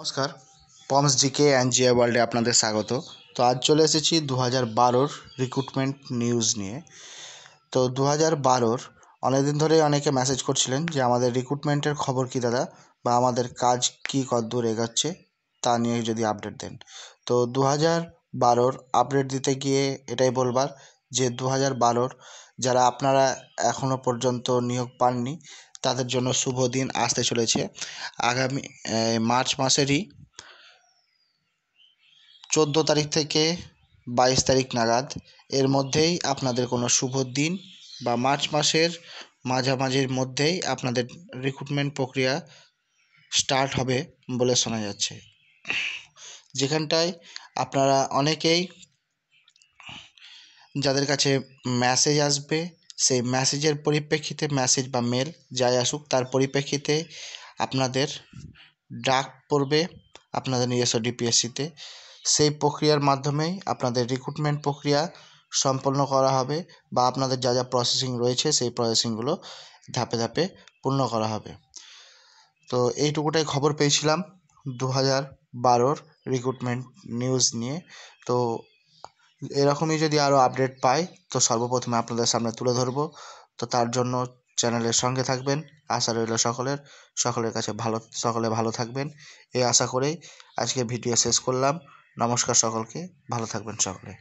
নমস্কার পমস GK N G ওয়ার্ল্ডে আপনাদের স্বাগত তো আজ চলে এসেছি দু হাজার বারোর রিক্রুটমেন্ট নিউজ নিয়ে তো দু হাজার বারোর অনেকদিন ধরেই অনেকে মেসেজ করছিলেন যে আমাদের রিক্রুটমেন্টের খবর কী দাদা বা আমাদের কাজ কী কদ্দূর এগোচ্ছে তা নিয়ে যদি আপডেট দেন তো দু হাজার বারোর আপডেট দিতে গিয়ে এটাই বলবার যে দু হাজার বারোর যারা আপনারা এখনও পর্যন্ত নিয়োগ পাননি তাদের জন্য শুভ দিন আসতে চলেছে আগামী মার্চ মাসেরই চোদ্দ তারিখ থেকে বাইশ তারিখ নাগাদ এর মধ্যেই আপনাদের কোনো শুভ দিন বা মার্চ মাসের মাঝামাঝির মধ্যেই আপনাদের রিক্রুটমেন্ট প্রক্রিয়া স্টার্ট হবে বলে শোনা যাচ্ছে যেখানটায় আপনারা অনেকেই যাদের কাছে মেসেজ আসবে সেই মেসেজের পরিপ্রেক্ষিতে মেসেজ বা মেল যাই আসুক তার পরিপ্রেক্ষিতে আপনাদের ডাক পড়বে আপনাদের নিজস্ব ডিপিএসসিতে সেই প্রক্রিয়ার মাধ্যমেই আপনাদের রিক্রুটমেন্ট প্রক্রিয়া সম্পন্ন করা হবে বা আপনাদের যা যা প্রসেসিং রয়েছে সেই প্রসেসিংগুলো ধাপে ধাপে পূর্ণ করা হবে তো এইটুকুটাই খবর পেয়েছিলাম দু হাজার বারোর রিক্রুটমেন্ট নিউজ নিয়ে তো এরকমই যদি আরও আপডেট পাই তো সর্বপ্রথমে আপনাদের সামনে তুলে ধরব তো তার জন্য চ্যানেলের সঙ্গে থাকবেন আশা রইল সকলের সকলের কাছে ভালো সকলে ভালো থাকবেন এই আশা করেই আজকে ভিডিও শেষ করলাম নমস্কার সকলকে ভালো থাকবেন সকলে